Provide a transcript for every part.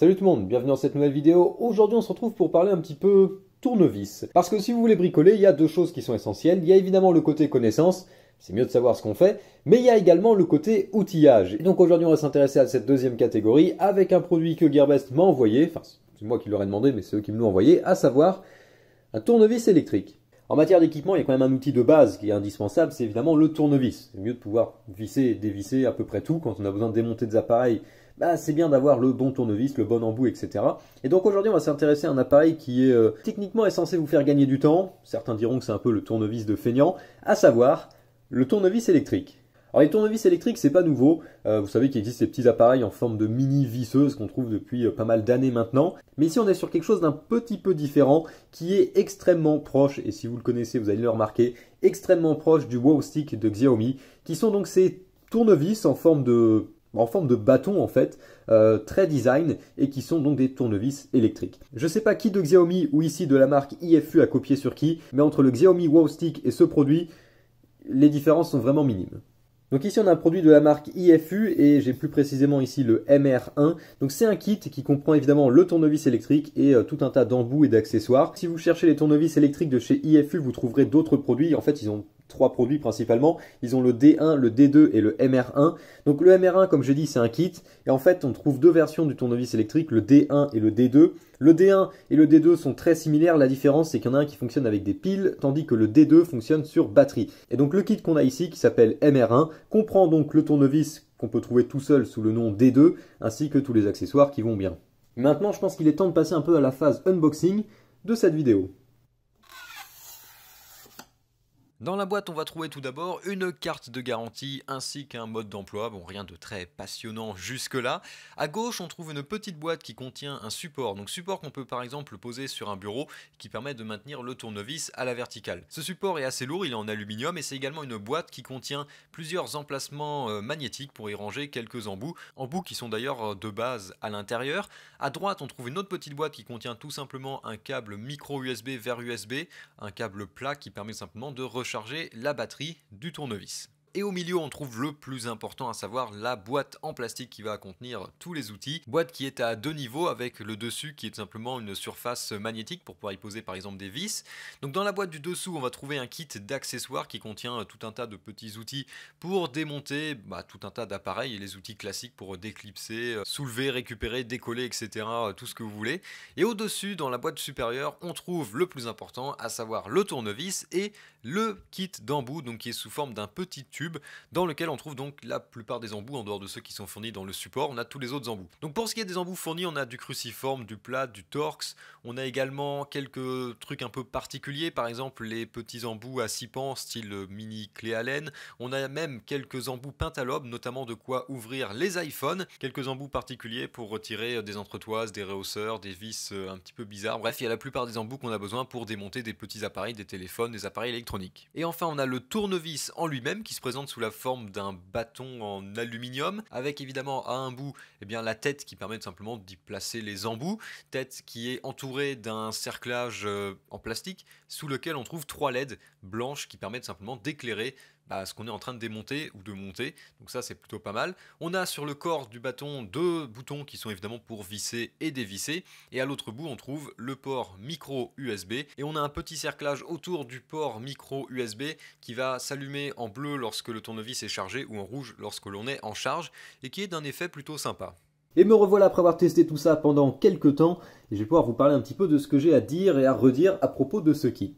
Salut tout le monde, bienvenue dans cette nouvelle vidéo. Aujourd'hui on se retrouve pour parler un petit peu tournevis. Parce que si vous voulez bricoler, il y a deux choses qui sont essentielles. Il y a évidemment le côté connaissance, c'est mieux de savoir ce qu'on fait, mais il y a également le côté outillage. Et donc aujourd'hui on va s'intéresser à cette deuxième catégorie avec un produit que Gearbest m'a envoyé, enfin c'est moi qui l'aurais demandé mais c'est eux qui me l'ont envoyé, à savoir un tournevis électrique. En matière d'équipement, il y a quand même un outil de base qui est indispensable, c'est évidemment le tournevis. C'est mieux de pouvoir visser et dévisser à peu près tout quand on a besoin de démonter des appareils bah, c'est bien d'avoir le bon tournevis, le bon embout, etc. Et donc aujourd'hui, on va s'intéresser à un appareil qui est euh, techniquement est censé vous faire gagner du temps. Certains diront que c'est un peu le tournevis de feignant, à savoir le tournevis électrique. Alors les tournevis électriques, c'est pas nouveau. Euh, vous savez qu'il existe ces petits appareils en forme de mini visseuse qu'on trouve depuis euh, pas mal d'années maintenant. Mais ici, on est sur quelque chose d'un petit peu différent qui est extrêmement proche, et si vous le connaissez, vous allez le remarquer, extrêmement proche du Wow Stick de Xiaomi, qui sont donc ces tournevis en forme de en forme de bâton en fait, euh, très design et qui sont donc des tournevis électriques. Je ne sais pas qui de Xiaomi ou ici de la marque IFU a copié sur qui, mais entre le Xiaomi Wow Stick et ce produit, les différences sont vraiment minimes. Donc ici on a un produit de la marque IFU et j'ai plus précisément ici le MR1. Donc c'est un kit qui comprend évidemment le tournevis électrique et euh, tout un tas d'embouts et d'accessoires. Si vous cherchez les tournevis électriques de chez IFU, vous trouverez d'autres produits. En fait, ils ont trois produits principalement. Ils ont le D1, le D2 et le MR1. Donc le MR1, comme j'ai dit, c'est un kit. Et en fait, on trouve deux versions du tournevis électrique, le D1 et le D2. Le D1 et le D2 sont très similaires, la différence c'est qu'il y en a un qui fonctionne avec des piles, tandis que le D2 fonctionne sur batterie. Et donc le kit qu'on a ici, qui s'appelle MR1, comprend donc le tournevis qu'on peut trouver tout seul sous le nom D2, ainsi que tous les accessoires qui vont bien. Maintenant, je pense qu'il est temps de passer un peu à la phase unboxing de cette vidéo. Dans la boîte, on va trouver tout d'abord une carte de garantie ainsi qu'un mode d'emploi, bon rien de très passionnant jusque-là. À gauche, on trouve une petite boîte qui contient un support, donc support qu'on peut par exemple poser sur un bureau qui permet de maintenir le tournevis à la verticale. Ce support est assez lourd, il est en aluminium et c'est également une boîte qui contient plusieurs emplacements euh, magnétiques pour y ranger quelques embouts, embouts qui sont d'ailleurs euh, de base à l'intérieur. À droite, on trouve une autre petite boîte qui contient tout simplement un câble micro USB vers USB, un câble plat qui permet simplement de charger la batterie du tournevis. Et au milieu, on trouve le plus important, à savoir la boîte en plastique qui va contenir tous les outils. Boîte qui est à deux niveaux avec le dessus qui est simplement une surface magnétique pour pouvoir y poser par exemple des vis. Donc dans la boîte du dessous, on va trouver un kit d'accessoires qui contient euh, tout un tas de petits outils pour démonter bah, tout un tas d'appareils et les outils classiques pour déclipser, euh, soulever, récupérer, décoller, etc. Euh, tout ce que vous voulez. Et au-dessus, dans la boîte supérieure, on trouve le plus important, à savoir le tournevis et le kit d'embout, donc qui est sous forme d'un petit tube dans lequel on trouve donc la plupart des embouts, en dehors de ceux qui sont fournis dans le support, on a tous les autres embouts. Donc pour ce qui est des embouts fournis, on a du cruciforme, du plat, du torx, on a également quelques trucs un peu particuliers, par exemple les petits embouts à 6 pans, style mini clé Allen, on a même quelques embouts pentalobes, notamment de quoi ouvrir les iPhones, quelques embouts particuliers pour retirer des entretoises, des rehausseurs, des vis euh, un petit peu bizarres, bref, il y a la plupart des embouts qu'on a besoin pour démonter des petits appareils, des téléphones, des appareils électroniques. Et enfin, on a le tournevis en lui-même qui se sous la forme d'un bâton en aluminium, avec évidemment à un bout et eh bien, la tête qui permet simplement d'y placer les embouts, tête qui est entourée d'un cerclage euh, en plastique sous lequel on trouve trois LED blanches qui permettent simplement d'éclairer bah, ce qu'on est en train de démonter ou de monter. Donc ça, c'est plutôt pas mal. On a sur le corps du bâton deux boutons qui sont évidemment pour visser et dévisser. Et à l'autre bout, on trouve le port micro USB. Et on a un petit cerclage autour du port micro USB qui va s'allumer en bleu lorsque le tournevis est chargé ou en rouge lorsque l'on est en charge et qui est d'un effet plutôt sympa. Et me revoilà après avoir testé tout ça pendant quelques temps, et je vais pouvoir vous parler un petit peu de ce que j'ai à dire et à redire à propos de ce kit.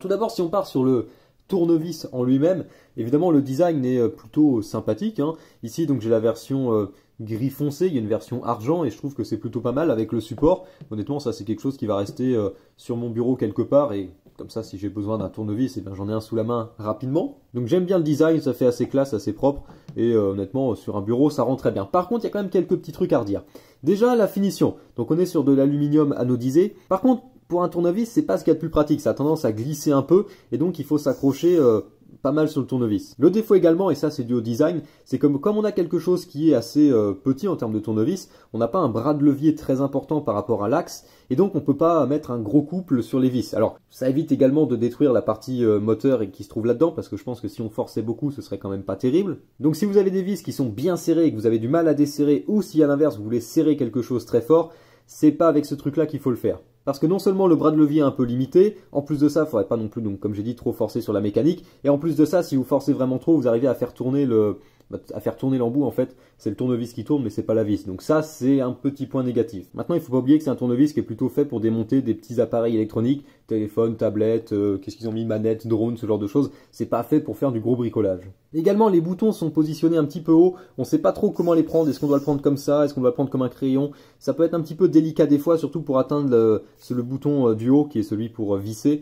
Tout d'abord, si on part sur le tournevis en lui-même. Évidemment, le design est euh, plutôt sympathique. Hein. Ici, donc j'ai la version euh, gris foncé, il y a une version argent et je trouve que c'est plutôt pas mal avec le support. Honnêtement, ça c'est quelque chose qui va rester euh, sur mon bureau quelque part et comme ça, si j'ai besoin d'un tournevis, et eh bien j'en ai un sous la main rapidement. Donc j'aime bien le design, ça fait assez classe, assez propre et honnêtement, sur un bureau, ça rend très bien. Par contre, il y a quand même quelques petits trucs à redire. Déjà, la finition. Donc on est sur de l'aluminium anodisé. Par contre, pour un tournevis, c'est pas ce qu'il y a de plus pratique, ça a tendance à glisser un peu et donc il faut s'accrocher euh, pas mal sur le tournevis. Le défaut également, et ça c'est dû au design, c'est comme comme on a quelque chose qui est assez euh, petit en termes de tournevis, on n'a pas un bras de levier très important par rapport à l'axe, et donc on peut pas mettre un gros couple sur les vis. Alors ça évite également de détruire la partie euh, moteur et qui se trouve là-dedans, parce que je pense que si on forçait beaucoup, ce serait quand même pas terrible. Donc si vous avez des vis qui sont bien serrées et que vous avez du mal à desserrer, ou si à l'inverse vous voulez serrer quelque chose très fort, c'est pas avec ce truc là qu'il faut le faire. Parce que non seulement le bras de levier est un peu limité, en plus de ça, il faudrait pas non plus, comme j'ai dit, trop forcer sur la mécanique. Et en plus de ça, si vous forcez vraiment trop, vous arrivez à faire tourner le, bah, à faire tourner l'embout, en fait, c'est le tournevis qui tourne, mais c'est pas la vis. Donc ça, c'est un petit point négatif. Maintenant, il faut pas oublier que c'est un tournevis qui est plutôt fait pour démonter des petits appareils électroniques, téléphone, tablette, euh, qu'est-ce qu'ils ont mis, manette, drone, ce genre de choses. C'est pas fait pour faire du gros bricolage. Également, les boutons sont positionnés un petit peu haut. On sait pas trop comment les prendre. Est-ce qu'on doit le prendre comme ça Est-ce qu'on doit le prendre comme un crayon Ça peut être un petit peu délicat des fois, surtout pour atteindre le, le bouton euh, du haut qui est celui pour euh, visser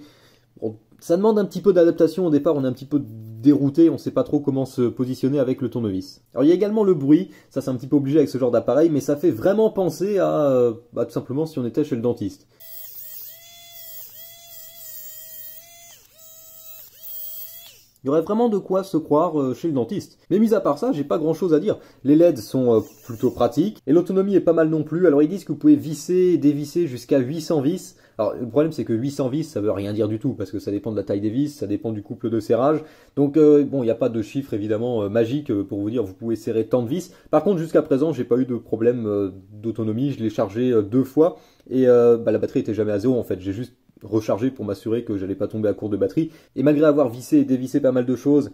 ça demande un petit peu d'adaptation au départ, on est un petit peu dérouté, on ne sait pas trop comment se positionner avec le tournevis. Alors il y a également le bruit, ça c'est un petit peu obligé avec ce genre d'appareil, mais ça fait vraiment penser à euh, bah, tout simplement si on était chez le dentiste. Il y aurait vraiment de quoi se croire euh, chez le dentiste. Mais mis à part ça, j'ai pas grand chose à dire. Les LED sont euh, plutôt pratiques et l'autonomie est pas mal non plus. Alors ils disent que vous pouvez visser et dévisser jusqu'à 800 vis. Alors le problème c'est que 800 vis ça veut rien dire du tout parce que ça dépend de la taille des vis, ça dépend du couple de serrage. Donc euh, bon, il n'y a pas de chiffre évidemment euh, magique euh, pour vous dire vous pouvez serrer tant de vis. Par contre jusqu'à présent j'ai pas eu de problème d'autonomie, je l'ai chargé deux fois et bah, la batterie était jamais à zéro en fait. J'ai juste rechargé pour m'assurer que j'allais pas tomber à court de batterie. Et malgré avoir vissé et dévissé pas mal de choses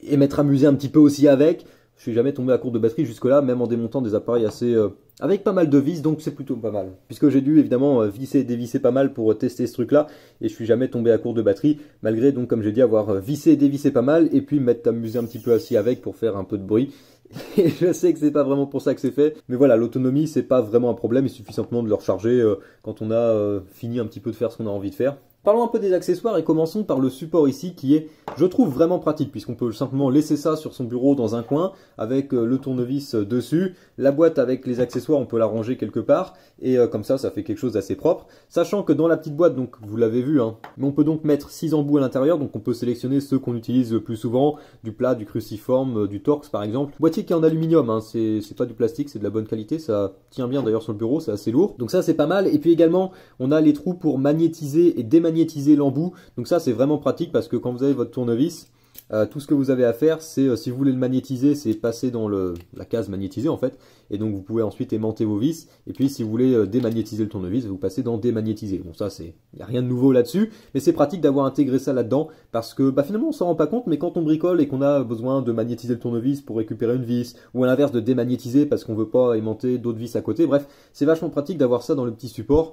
et m'être amusé un petit peu aussi avec, je suis jamais tombé à court de batterie jusque-là, même en démontant des appareils assez. Euh, avec pas mal de vis, donc c'est plutôt pas mal. Puisque j'ai dû évidemment euh, visser et dévisser pas mal pour euh, tester ce truc-là, et je suis jamais tombé à court de batterie, malgré donc, comme j'ai dit, avoir vissé et dévissé pas mal, et puis m'être amusé un petit peu assis avec pour faire un peu de bruit. Et je sais que c'est pas vraiment pour ça que c'est fait, mais voilà, l'autonomie c'est pas vraiment un problème, il suffit simplement de le recharger quand on a fini un petit peu de faire ce qu'on a envie de faire. Parlons un peu des accessoires et commençons par le support ici qui est, je trouve, vraiment pratique puisqu'on peut simplement laisser ça sur son bureau dans un coin avec euh, le tournevis euh, dessus, la boîte avec les accessoires, on peut la ranger quelque part et euh, comme ça, ça fait quelque chose d'assez propre. Sachant que dans la petite boîte, donc vous l'avez vu, hein, on peut donc mettre 6 embouts à l'intérieur, donc on peut sélectionner ceux qu'on utilise le plus souvent, du plat, du cruciforme, du torx par exemple. Boîtier qui est en aluminium, hein, c'est pas du plastique, c'est de la bonne qualité, ça tient bien d'ailleurs sur le bureau, c'est assez lourd. Donc ça c'est pas mal et puis également on a les trous pour magnétiser et démagnétiser magnétiser l'embout. Donc ça, c'est vraiment pratique parce que quand vous avez votre tournevis, euh, tout ce que vous avez à faire, c'est euh, si vous voulez le magnétiser, c'est passer dans la case magnétisée en fait. Et donc vous pouvez ensuite aimanter vos vis. Et puis si vous voulez euh, démagnétiser le tournevis, vous passez dans démagnétiser. Bon ça c'est, il n'y a rien de nouveau là-dessus, mais c'est pratique d'avoir intégré ça là-dedans parce que bah, finalement on s'en rend pas compte, mais quand on bricole et qu'on a besoin de magnétiser le tournevis pour récupérer une vis, ou à l'inverse de démagnétiser parce qu'on veut pas aimanter d'autres vis à côté, bref, c'est vachement pratique d'avoir ça dans le petit support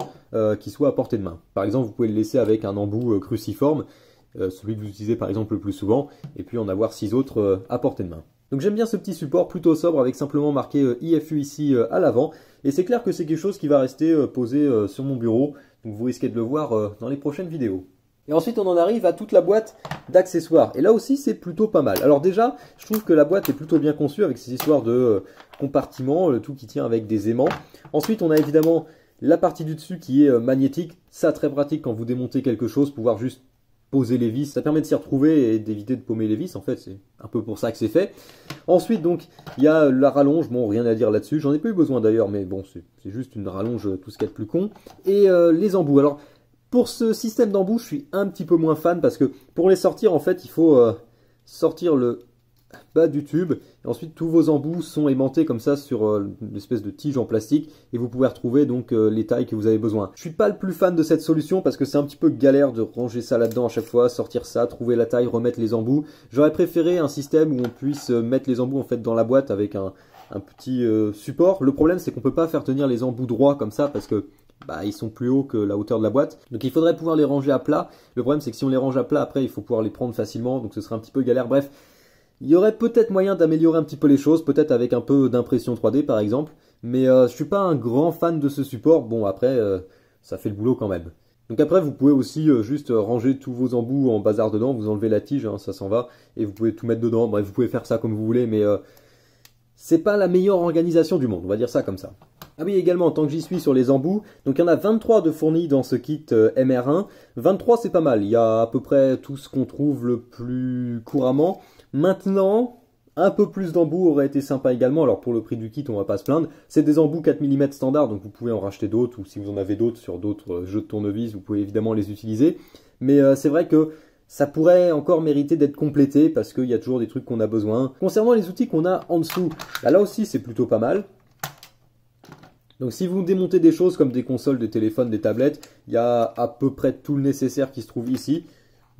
qui soit à portée de main. Par exemple, vous pouvez le laisser avec un embout cruciforme euh, celui que vous utilisez par exemple le plus souvent, et puis en avoir six autres euh, à portée de main. Donc j'aime bien ce petit support plutôt sobre avec simplement marqué euh, IFU ici à l'avant, et c'est clair que c'est quelque chose qui va rester posé sur mon bureau, donc vous risquez de le voir dans les prochaines vidéos. Et ensuite, on en arrive à toute la boîte d'accessoires. Et là aussi, c'est plutôt pas mal. Alors déjà, je trouve que la boîte est plutôt bien conçue avec ces histoires de compartiments, le tout qui tient avec des aimants. Ensuite, on a évidemment la partie du dessus qui est magnétique. Ça, très pratique quand vous démontez quelque chose, pouvoir juste poser les vis. Ça permet de s'y retrouver et d'éviter de paumer les vis. En fait, c'est un peu pour ça que c'est fait. Ensuite, donc, il y a la rallonge. Bon, rien à dire là-dessus. J'en ai pas eu besoin d'ailleurs, mais bon, c'est juste une rallonge, euh, tout ce qu'il y a de plus con. Et euh, les embouts. Alors, pour ce système d'embout, je suis un petit peu moins fan parce que pour les sortir, en fait, il faut euh, sortir le bas du tube. Et ensuite, tous vos embouts sont aimantés comme ça sur euh, une espèce de tige en plastique et vous pouvez retrouver donc euh, les tailles que vous avez besoin. Je suis pas le plus fan de cette solution parce que c'est un petit peu galère de ranger ça là-dedans à chaque fois, sortir ça, trouver la taille, remettre les embouts. J'aurais préféré un système où on puisse euh, mettre les embouts en fait dans la boîte avec un, petit support. Le problème c'est qu'on peut pas faire tenir les embouts droits comme ça parce que bah, ils sont plus hauts que la hauteur de la boîte. Donc il faudrait pouvoir les ranger à plat. Le problème c'est que si on les range à plat après il faut pouvoir les prendre facilement donc ce serait un petit peu galère. Bref, il y aurait peut-être moyen d'améliorer un petit peu les choses, peut-être avec un peu d'impression 3D par exemple, mais euh, je suis pas un grand fan de ce support. Bon, après, euh, ça fait le boulot quand même. Donc après, vous pouvez aussi euh, juste ranger tous vos embouts en bazar dedans, vous enlevez la tige, hein, ça s'en va, et vous pouvez tout mettre dedans. Bref, vous pouvez faire ça comme vous voulez, mais c'est pas la meilleure organisation du monde, on va dire ça comme ça. Ah oui, également, tant que j'y suis sur les embouts, donc il y en a 23 de fournis dans ce kit euh, MR1. 23, c'est pas mal, il y a à peu près tout ce qu'on trouve le plus couramment. Maintenant, un peu plus d'embouts aurait été sympa également. Alors pour le prix du kit, on va pas se plaindre. C'est des embouts 4 mm standard, donc vous pouvez en racheter d'autres, ou si vous en avez d'autres sur d'autres euh, jeux de tournevis, vous pouvez évidemment les utiliser. Mais euh, c'est vrai que ça pourrait encore mériter d'être complété parce qu'il y a toujours des trucs qu'on a besoin. Concernant les outils qu'on a en dessous, là bah là aussi c'est plutôt pas mal. Donc si vous démontez des choses comme des consoles, des téléphones, des tablettes, il y a à peu près tout le nécessaire qui se trouve ici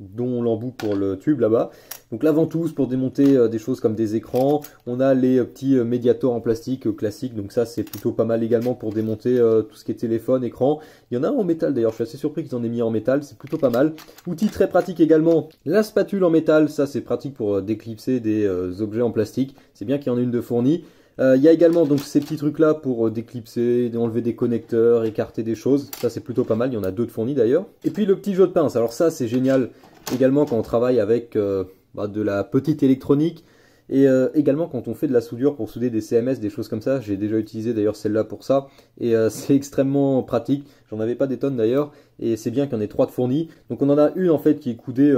dont l'embout pour le tube là-bas. Donc la ventouse pour démonter euh, des choses comme des écrans. On a les euh, petits euh, médiators en plastique classique. donc ça c'est plutôt pas mal également pour démonter tout ce qui est téléphone, écran. Il y en a un en métal d'ailleurs, je suis assez surpris qu'ils en aient mis en métal, c'est plutôt pas mal. Outil très pratique également, la spatule en métal, ça c'est pratique pour déclipser des objets en plastique. C'est bien qu'il y en ait une de fournie. Euh, il y a également donc ces petits trucs là pour euh, déclipser, enlever des connecteurs, écarter des choses. Ça c'est plutôt pas mal, il y en a deux de fournis d'ailleurs. Et puis le petit jeu de pince, alors ça c'est génial également quand on travaille avec euh, bah, de la petite électronique. Et également quand on fait de la soudure pour souder des CMS, des choses comme ça, j'ai déjà utilisé d'ailleurs celle-là pour ça, et c'est extrêmement pratique, j'en avais pas des tonnes d'ailleurs, et c'est bien qu'il y en ait trois de fournis. donc on en a une en fait qui est coudée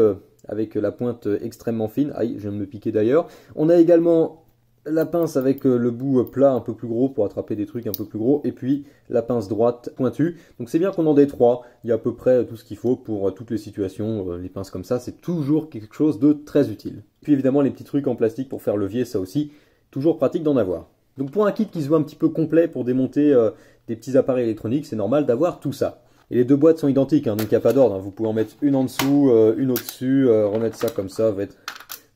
avec la pointe extrêmement fine, aïe je viens de me piquer d'ailleurs, on a également la pince avec euh, le bout euh, plat un peu plus gros pour attraper des trucs un peu plus gros, et puis la pince droite pointue. Donc c'est bien qu'on en ait trois, il y a à peu près tout ce qu'il faut pour euh, toutes les situations, les pinces comme ça, c'est toujours quelque chose de très utile. Puis évidemment les petits trucs en plastique pour faire levier, ça aussi, toujours pratique d'en avoir. Donc pour un kit qui se voit un petit peu complet pour démonter des petits appareils électroniques, c'est normal d'avoir tout ça. Et les deux boîtes sont identiques, hein, donc il n'y a pas d'ordre, hein. vous pouvez en mettre une en dessous, une au-dessus, remettre ça comme ça, va être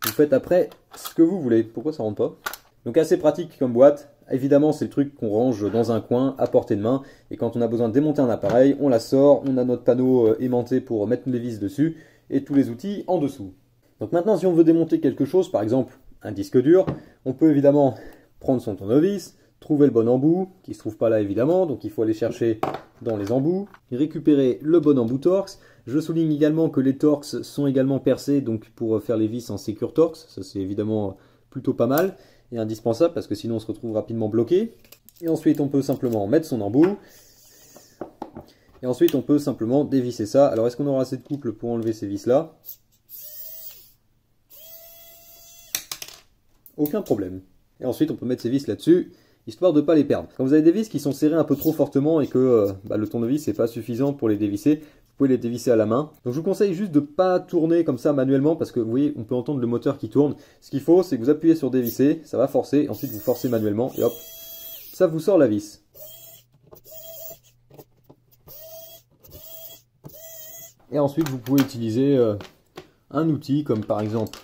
vous faites après ce que vous voulez. Pourquoi ça ne rentre pas Donc assez pratique comme boîte. Évidemment, c'est le truc qu'on range dans un coin à portée de main. Et quand on a besoin de démonter un appareil, on la sort, on a notre panneau euh, aimanté pour mettre les vis dessus et tous les outils en dessous. Donc maintenant, si on veut démonter quelque chose, par exemple un disque dur, on peut évidemment prendre son tournevis, trouver le bon embout, qui se trouve pas là évidemment, donc il faut aller chercher dans les embouts, récupérer le bon embout Torx, je souligne également que les torx sont également percés donc pour faire les vis en Secure Torx. Ça, c'est évidemment plutôt pas mal et indispensable parce que sinon on se retrouve rapidement bloqué. Et ensuite, on peut simplement mettre son embout. Et ensuite, on peut simplement dévisser ça. Alors, est-ce qu'on aura assez de couple pour enlever ces vis-là Aucun problème. Et ensuite, on peut mettre ces vis là-dessus histoire de ne pas les perdre. Quand vous avez des vis qui sont serrées un peu trop fortement et que euh, bah, le tournevis n'est pas suffisant pour les dévisser, vous pouvez les dévisser à la main. Donc je vous conseille juste de ne pas tourner comme ça manuellement parce que vous voyez, on peut entendre le moteur qui tourne. Ce qu'il faut, c'est que vous appuyez sur dévisser, ça va forcer, ensuite vous forcez manuellement et hop, ça vous sort la vis. Et ensuite, vous pouvez utiliser euh, un outil comme par exemple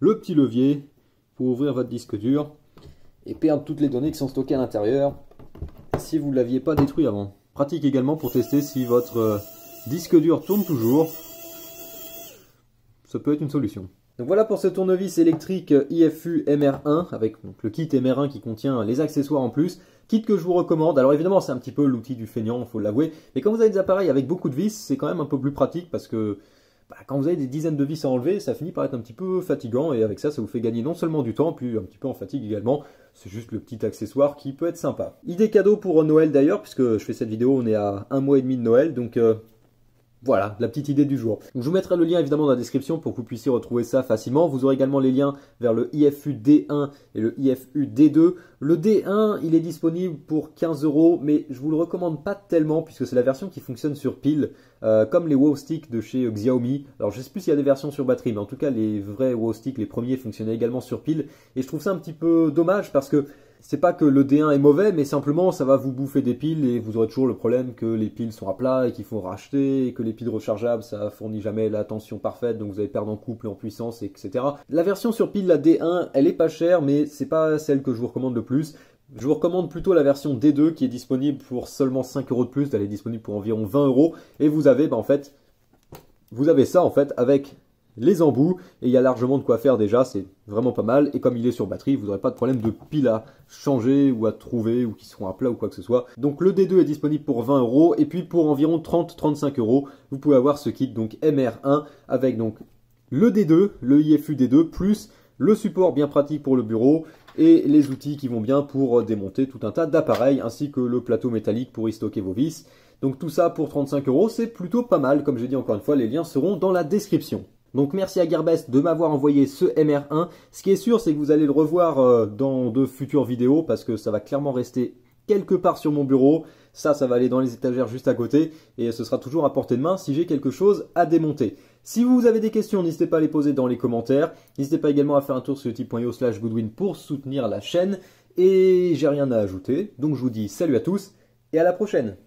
le petit levier pour ouvrir votre disque dur et perdre toutes les données qui sont stockées à l'intérieur si vous ne l'aviez pas détruit avant. Pratique également pour tester si votre euh, Disque dur tourne toujours. Ça peut être une solution. Donc voilà pour ce tournevis électrique IFU MR1 avec le kit MR1 qui contient les accessoires en plus. Kit que je vous recommande. Alors évidemment c'est un petit peu l'outil du feignant, faut l'avouer. Mais quand vous avez des appareils avec beaucoup de vis, c'est quand même un peu plus pratique parce que bah, quand vous avez des dizaines de vis à enlever, ça finit par être un petit peu fatigant et avec ça ça vous fait gagner non seulement du temps, puis un petit peu en fatigue également. C'est juste le petit accessoire qui peut être sympa. Idée cadeau pour Noël d'ailleurs, puisque je fais cette vidéo, on est à un mois et demi de Noël, donc euh, voilà, la petite idée du jour. je vous mettrai le lien évidemment dans la description pour que vous puissiez retrouver ça facilement. Vous aurez également les liens vers le IFU D1 et le IFU D2. Le D1, il est disponible pour 15 euros, mais je vous le recommande pas tellement puisque c'est la version qui fonctionne sur pile, euh, comme les Wow stick de chez euh, Xiaomi. Alors je sais plus s'il y a des versions sur batterie, mais en tout cas les vrais Wow les premiers fonctionnaient également sur pile, et je trouve ça un petit peu dommage parce que c'est pas que le D1 est mauvais, mais simplement ça va vous bouffer des piles et vous aurez toujours le problème que les piles sont à plat et qu'il faut racheter et que les piles rechargeables ça fournit jamais la tension parfaite donc vous allez perdre en couple et en puissance etc. La version sur pile la D1 elle est pas chère mais c'est pas celle que je vous recommande le plus. Je vous recommande plutôt la version D2 qui est disponible pour seulement 5 euros de plus, elle est disponible pour environ 20 euros et vous avez bah, en fait vous avez ça en fait avec les embouts. Et il y a largement de quoi faire déjà, c'est vraiment pas mal. Et comme il est sur batterie, vous n'aurez pas de problème de pile à changer ou à trouver ou qui seront à plat ou quoi que ce soit. Donc le D2 est disponible pour 20 euros. Et puis pour environ 30-35 euros, vous pouvez avoir ce kit donc MR1 avec donc le D2, le IFU D2, plus le support bien pratique pour le bureau et les outils qui vont bien pour euh, démonter tout un tas d'appareils ainsi que le plateau métallique pour y stocker vos vis. Donc tout ça pour 35 euros, c'est plutôt pas mal. Comme j'ai dit encore une fois, les liens seront dans la description. Donc merci à Gearbest de m'avoir envoyé ce MR1. Ce qui est sûr, c'est que vous allez le revoir euh, dans de futures vidéos parce que ça va clairement rester quelque part sur mon bureau. Ça, ça va aller dans les étagères juste à côté et ce sera toujours à portée de main si j'ai quelque chose à démonter. Si vous avez des questions, n'hésitez pas à les poser dans les commentaires. N'hésitez pas également à faire un tour sur utip.io slash goodwin pour soutenir la chaîne. Et j'ai rien à ajouter, donc je vous dis salut à tous et à la prochaine